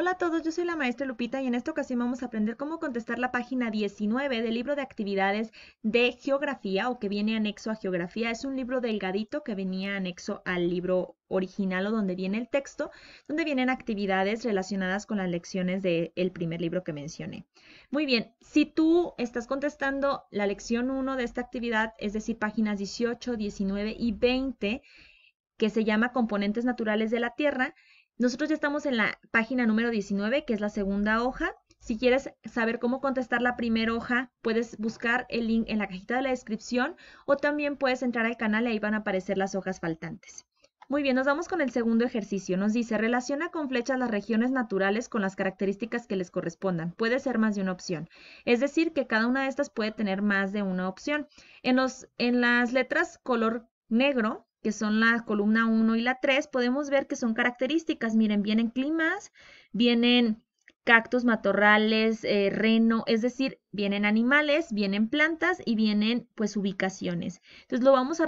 Hola a todos, yo soy la maestra Lupita y en esta ocasión vamos a aprender cómo contestar la página 19 del libro de actividades de geografía o que viene anexo a geografía. Es un libro delgadito que venía anexo al libro original o donde viene el texto, donde vienen actividades relacionadas con las lecciones del primer libro que mencioné. Muy bien, si tú estás contestando la lección 1 de esta actividad, es decir, páginas 18, 19 y 20, que se llama Componentes Naturales de la Tierra, nosotros ya estamos en la página número 19, que es la segunda hoja. Si quieres saber cómo contestar la primera hoja, puedes buscar el link en la cajita de la descripción o también puedes entrar al canal y ahí van a aparecer las hojas faltantes. Muy bien, nos vamos con el segundo ejercicio. Nos dice, relaciona con flechas las regiones naturales con las características que les correspondan. Puede ser más de una opción. Es decir, que cada una de estas puede tener más de una opción. En, los, en las letras color negro que son la columna 1 y la 3, podemos ver que son características. Miren, vienen climas, vienen cactus, matorrales, eh, reno, es decir, vienen animales, vienen plantas y vienen pues ubicaciones. Entonces lo vamos a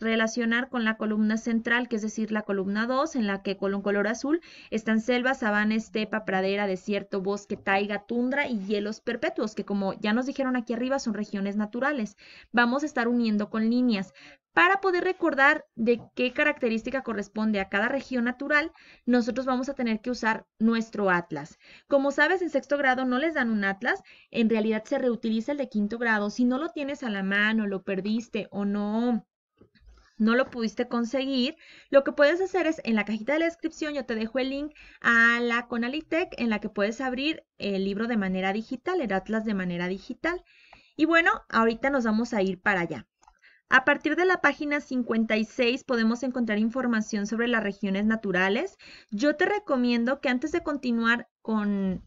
relacionar con la columna central, que es decir, la columna 2, en la que con un color azul están selvas, sabanas estepa, pradera, desierto, bosque, taiga, tundra y hielos perpetuos, que como ya nos dijeron aquí arriba son regiones naturales. Vamos a estar uniendo con líneas para poder recordar de qué característica corresponde a cada región natural, nosotros vamos a tener que usar nuestro atlas. Como sabes, en sexto grado no les dan un atlas, en realidad se reutiliza el de quinto grado. Si no lo tienes a la mano, lo perdiste o no no lo pudiste conseguir, lo que puedes hacer es en la cajita de la descripción yo te dejo el link a la Conalitec en la que puedes abrir el libro de manera digital, el atlas de manera digital. Y bueno, ahorita nos vamos a ir para allá. A partir de la página 56 podemos encontrar información sobre las regiones naturales. Yo te recomiendo que antes de continuar con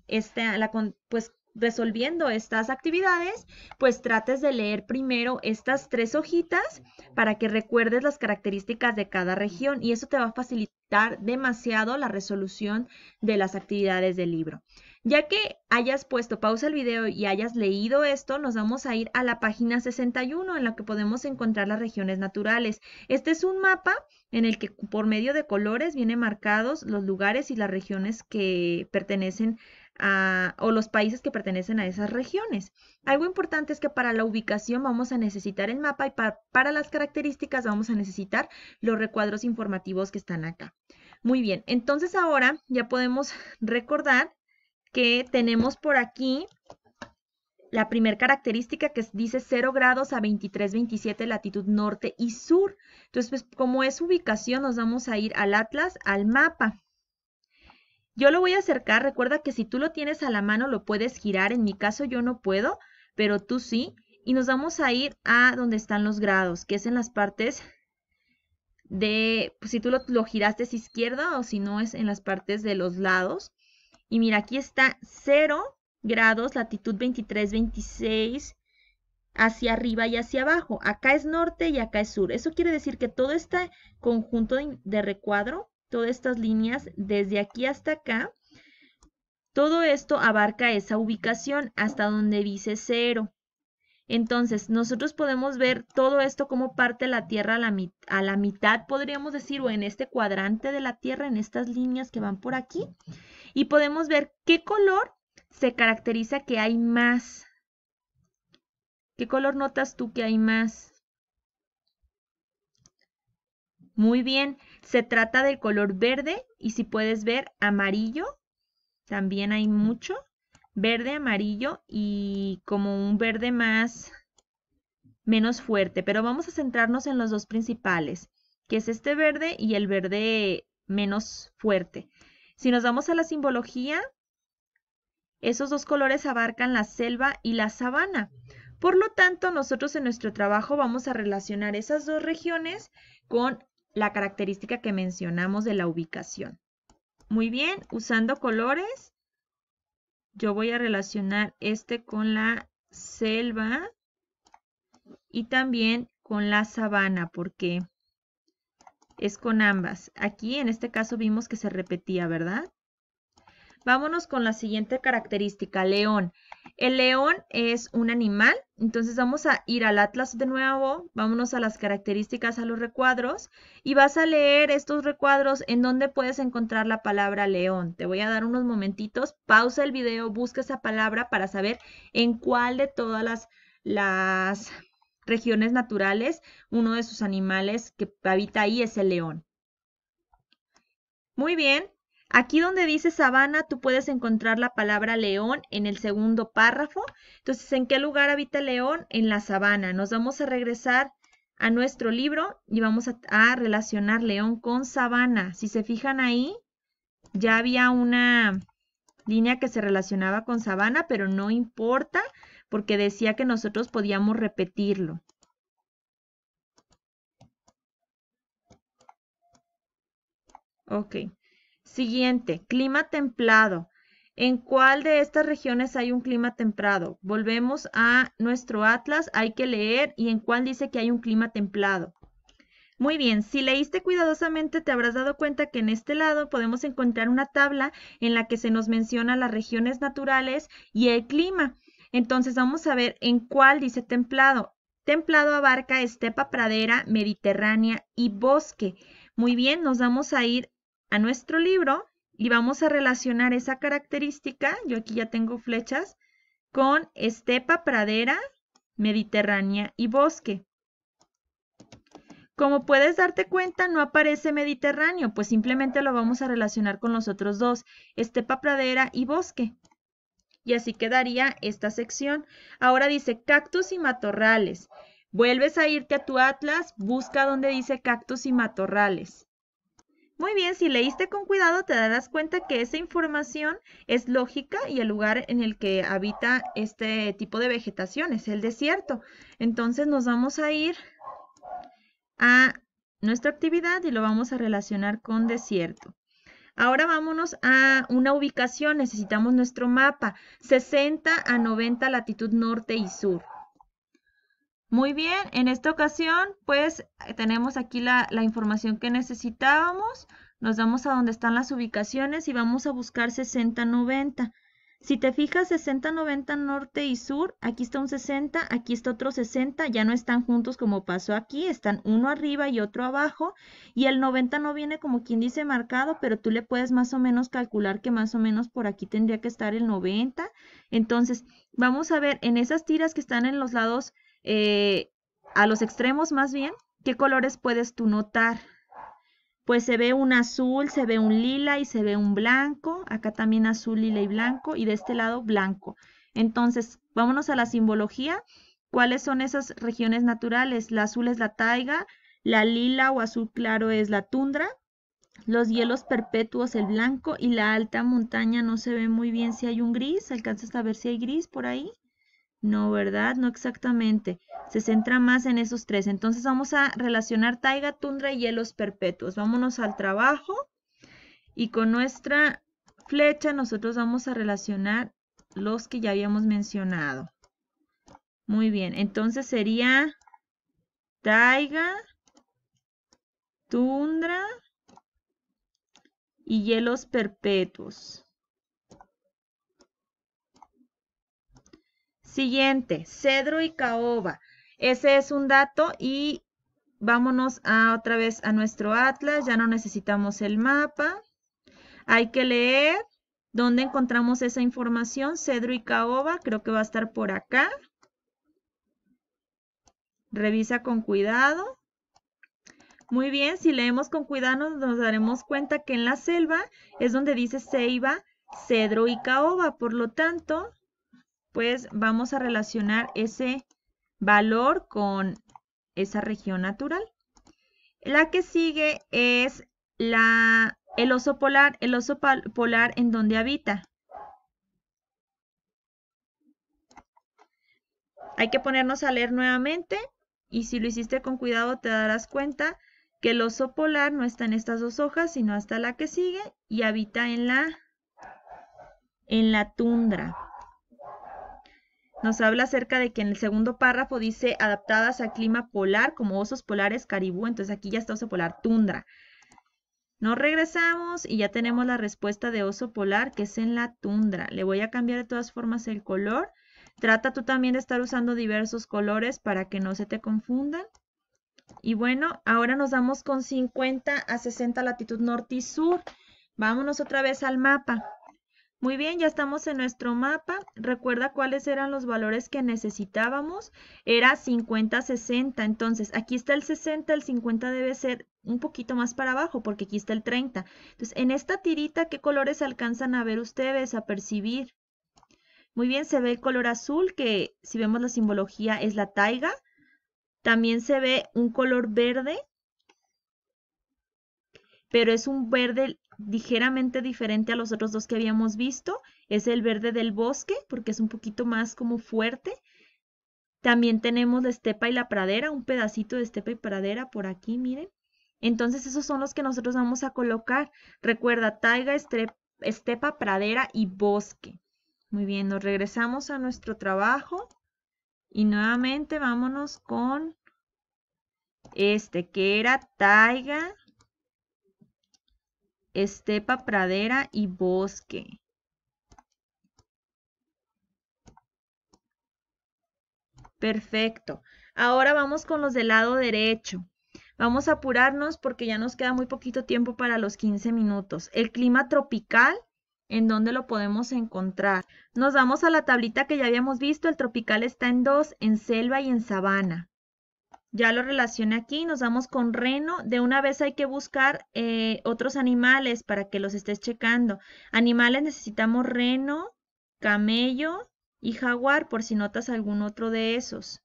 pues, resolviendo estas actividades, pues trates de leer primero estas tres hojitas para que recuerdes las características de cada región y eso te va a facilitar demasiado la resolución de las actividades del libro. Ya que hayas puesto pausa el video y hayas leído esto, nos vamos a ir a la página 61 en la que podemos encontrar las regiones naturales. Este es un mapa en el que por medio de colores vienen marcados los lugares y las regiones que pertenecen a, o los países que pertenecen a esas regiones. Algo importante es que para la ubicación vamos a necesitar el mapa y para las características vamos a necesitar los recuadros informativos que están acá. Muy bien, entonces ahora ya podemos recordar que tenemos por aquí la primera característica que dice 0 grados a 23, 27 latitud norte y sur. Entonces, pues, como es ubicación, nos vamos a ir al atlas, al mapa. Yo lo voy a acercar, recuerda que si tú lo tienes a la mano lo puedes girar, en mi caso yo no puedo, pero tú sí. Y nos vamos a ir a donde están los grados, que es en las partes de, pues, si tú lo, lo giraste es izquierda o si no es en las partes de los lados. Y mira, aquí está 0 grados, latitud 23, 26, hacia arriba y hacia abajo. Acá es norte y acá es sur. Eso quiere decir que todo este conjunto de recuadro, todas estas líneas, desde aquí hasta acá, todo esto abarca esa ubicación hasta donde dice 0. Entonces, nosotros podemos ver todo esto como parte de la Tierra a la, a la mitad, podríamos decir, o en este cuadrante de la Tierra, en estas líneas que van por aquí. Y podemos ver qué color se caracteriza que hay más. ¿Qué color notas tú que hay más? Muy bien, se trata del color verde y si puedes ver amarillo, también hay mucho verde, amarillo y como un verde más menos fuerte, pero vamos a centrarnos en los dos principales, que es este verde y el verde menos fuerte. Si nos vamos a la simbología, esos dos colores abarcan la selva y la sabana. Por lo tanto, nosotros en nuestro trabajo vamos a relacionar esas dos regiones con la característica que mencionamos de la ubicación. Muy bien, usando colores, yo voy a relacionar este con la selva y también con la sabana porque es con ambas. Aquí en este caso vimos que se repetía, ¿verdad? Vámonos con la siguiente característica, león. El león es un animal, entonces vamos a ir al atlas de nuevo, vámonos a las características, a los recuadros, y vas a leer estos recuadros en donde puedes encontrar la palabra león. Te voy a dar unos momentitos, pausa el video, busca esa palabra para saber en cuál de todas las, las regiones naturales uno de sus animales que habita ahí es el león. Muy bien, Aquí donde dice sabana, tú puedes encontrar la palabra león en el segundo párrafo. Entonces, ¿en qué lugar habita león? En la sabana. Nos vamos a regresar a nuestro libro y vamos a, relacionar león con sabana. Si se fijan ahí, ya había una línea que se relacionaba con sabana, pero no importa porque decía que nosotros podíamos repetirlo. Ok. Siguiente, clima templado. ¿En cuál de estas regiones hay un clima templado? Volvemos a nuestro atlas, hay que leer y en cuál dice que hay un clima templado. Muy bien, si leíste cuidadosamente te habrás dado cuenta que en este lado podemos encontrar una tabla en la que se nos menciona las regiones naturales y el clima. Entonces vamos a ver en cuál dice templado. Templado abarca estepa, pradera, mediterránea y bosque. Muy bien, nos vamos a ir a nuestro libro y vamos a relacionar esa característica, yo aquí ya tengo flechas, con estepa, pradera, mediterránea y bosque. Como puedes darte cuenta, no aparece Mediterráneo, pues simplemente lo vamos a relacionar con los otros dos, estepa, pradera y bosque. Y así quedaría esta sección. Ahora dice cactus y matorrales. Vuelves a irte a tu atlas, busca donde dice cactus y matorrales. Muy bien, si leíste con cuidado te darás cuenta que esa información es lógica y el lugar en el que habita este tipo de vegetación es el desierto. Entonces nos vamos a ir a nuestra actividad y lo vamos a relacionar con desierto. Ahora vámonos a una ubicación, necesitamos nuestro mapa, 60 a 90 latitud norte y sur. Muy bien, en esta ocasión pues eh, tenemos aquí la, información que necesitábamos. Nos vamos a donde están las ubicaciones y vamos a buscar 6090. Si te fijas 6090 norte y sur, aquí está un 60, aquí está otro 60, ya no están juntos como pasó aquí, están uno arriba y otro abajo. Y el 90 no viene como quien dice marcado, pero tú le puedes más o menos calcular que más o menos por aquí tendría que estar el 90. Entonces vamos a ver en esas tiras que están en los lados eh, a los extremos más bien, ¿qué colores puedes tú notar? Pues se ve un azul, se ve un lila y se ve un blanco. Acá también azul, lila y blanco. Y de este lado blanco. Entonces, vámonos a la simbología. ¿Cuáles son esas regiones naturales? La azul es la taiga, la lila o azul claro es la tundra, los hielos perpetuos el blanco y la alta montaña no se ve muy bien si hay un gris. ¿Alcanzas a ver si hay gris por ahí? No, ¿verdad? No exactamente. Se centra más en esos tres. Entonces vamos a relacionar taiga, tundra y hielos perpetuos. Vámonos al trabajo y con nuestra flecha nosotros vamos a relacionar los que ya habíamos mencionado. Muy bien, entonces sería taiga, tundra y hielos perpetuos. Siguiente, cedro y caoba. Ese es un dato y vámonos a, otra vez a nuestro atlas. Ya no necesitamos el mapa. Hay que leer dónde encontramos esa información. Cedro y caoba, creo que va a estar por acá. Revisa con cuidado. Muy bien, si leemos con cuidado nos daremos cuenta que en la selva es donde dice ceiba, cedro y caoba. Por lo tanto, pues vamos a relacionar ese valor con esa región natural. La que sigue es la, el oso polar, el oso polar en donde habita. Hay que ponernos a leer nuevamente y si lo hiciste con cuidado te darás cuenta que el oso polar no está en estas dos hojas, sino hasta la que sigue y habita en la, en la tundra nos habla acerca de que en el segundo párrafo dice adaptadas al clima polar como osos polares caribú, entonces aquí ya está oso polar tundra. Nos regresamos y ya tenemos la respuesta de oso polar que es en la tundra. Le voy a cambiar de todas formas el color. Trata tú también de estar usando diversos colores para que no se te confundan. Y bueno, ahora nos damos con 50 a 60 latitud norte y sur. Vámonos otra vez al mapa. Muy bien, ya estamos en nuestro mapa. Recuerda cuáles eran los valores que necesitábamos. Era 50, 60. Entonces, aquí está el 60, el 50 debe ser un poquito más para abajo porque aquí está el 30. Entonces, en esta tirita, ¿qué colores alcanzan a ver ustedes, a percibir? Muy bien, se ve el color azul que si vemos la simbología es la taiga. También se ve un color verde, pero es un verde ligeramente diferente a los otros dos que habíamos visto. Es el verde del bosque, porque es un poquito más como fuerte. También tenemos la estepa y la pradera, un pedacito de estepa y pradera por aquí, miren. Entonces esos son los que nosotros vamos a colocar. Recuerda, taiga, estepa, pradera y bosque. Muy bien, nos regresamos a nuestro trabajo. Y nuevamente vámonos con este que era taiga, estepa, pradera y bosque. Perfecto. Ahora vamos con los del lado derecho. Vamos a apurarnos porque ya nos queda muy poquito tiempo para los 15 minutos. El clima tropical, ¿en dónde lo podemos encontrar? Nos vamos a la tablita que ya habíamos visto. El tropical está en dos, en selva y en sabana. Ya lo relacioné aquí, nos vamos con reno. De una vez hay que buscar eh, otros animales para que los estés checando. Animales necesitamos reno, camello y jaguar por si notas algún otro de esos.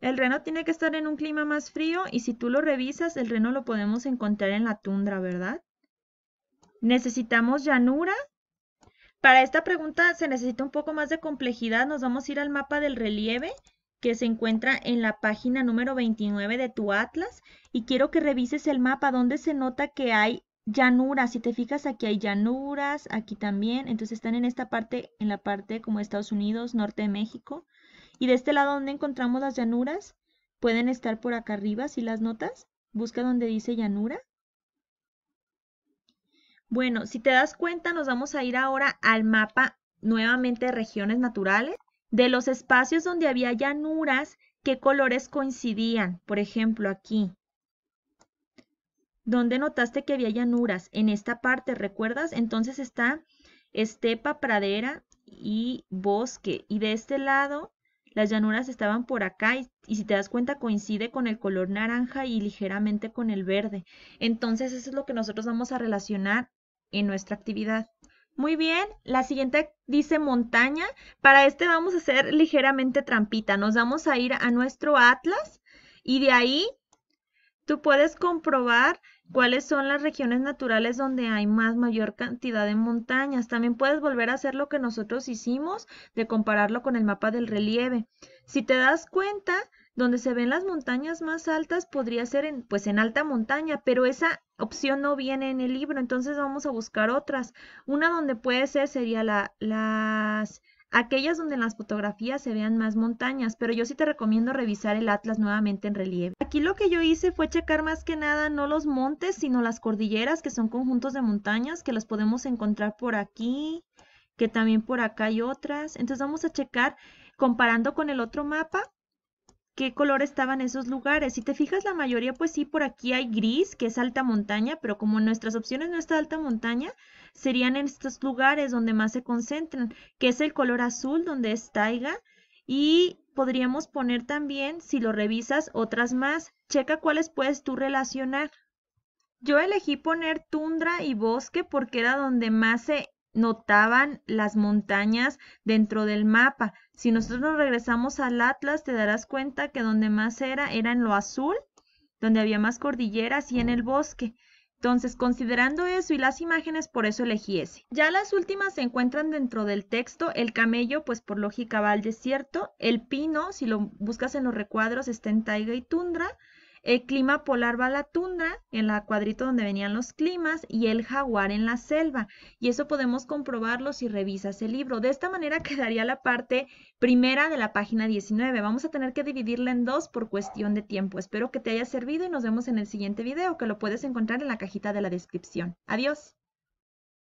El reno tiene que estar en un clima más frío y si tú lo revisas, el reno lo podemos encontrar en la tundra, ¿verdad? Necesitamos llanura. Para esta pregunta se necesita un poco más de complejidad. Nos vamos a ir al mapa del relieve que se encuentra en la página número 29 de tu atlas y quiero que revises el mapa donde se nota que hay llanuras. Si te fijas, aquí hay llanuras, aquí también. Entonces están en esta parte, en la parte como Estados Unidos, norte de México. Y de este lado donde encontramos las llanuras, pueden estar por acá arriba, si las notas. Busca donde dice llanura. Bueno, si te das cuenta, nos vamos a ir ahora al mapa nuevamente de regiones naturales de los espacios donde había llanuras, qué colores coincidían. Por ejemplo, aquí. ¿Dónde notaste que había llanuras? En esta parte, ¿recuerdas? Entonces está estepa, pradera y bosque. Y de este lado, las llanuras estaban por acá y, si te das cuenta coincide con el color naranja y ligeramente con el verde. Entonces eso es lo que nosotros vamos a relacionar en nuestra actividad. Muy bien, la siguiente dice montaña. Para este vamos a hacer ligeramente trampita. Nos vamos a ir a nuestro atlas y de ahí tú puedes comprobar cuáles son las regiones naturales donde hay más mayor cantidad de montañas. También puedes volver a hacer lo que nosotros hicimos de compararlo con el mapa del relieve. Si te das cuenta, donde se ven las montañas más altas podría ser en, pues en alta montaña, pero esa opción no viene en el libro, entonces vamos a buscar otras. Una donde puede ser sería las aquellas donde en las fotografías se vean más montañas, pero yo sí te recomiendo revisar el atlas nuevamente en relieve. Aquí lo que yo hice fue checar más que nada no los montes, sino las cordilleras, que son conjuntos de montañas, que las podemos encontrar por aquí, que también por acá hay otras. Entonces vamos a checar comparando con el otro mapa qué color estaban esos lugares. Si te fijas, la mayoría, pues sí, por aquí hay gris, que es alta montaña, pero como nuestras opciones no está alta montaña, serían en estos lugares donde más se concentran, que es el color azul, donde es taiga, y podríamos poner también, si lo revisas, otras más. Checa cuáles puedes tú relacionar. Yo elegí poner tundra y bosque porque era donde más se notaban las montañas dentro del mapa. Si nosotros nos regresamos al atlas, te darás cuenta que donde más era era en lo azul, donde había más cordilleras y en el bosque. Entonces, considerando eso y las imágenes, por eso elegí ese. Ya las últimas se encuentran dentro del texto. El camello, pues por lógica va al desierto. El pino, si lo buscas en los recuadros, está en taiga y tundra el clima polar va a la tundra, en la cuadrito donde venían los climas, y el jaguar en la selva. Y eso podemos comprobarlo si revisas el libro. De esta manera quedaría la parte primera de la página 19. Vamos a tener que dividirla en dos por cuestión de tiempo. Espero que te haya servido y nos vemos en el siguiente video, que lo puedes encontrar en la cajita de la descripción. Adiós.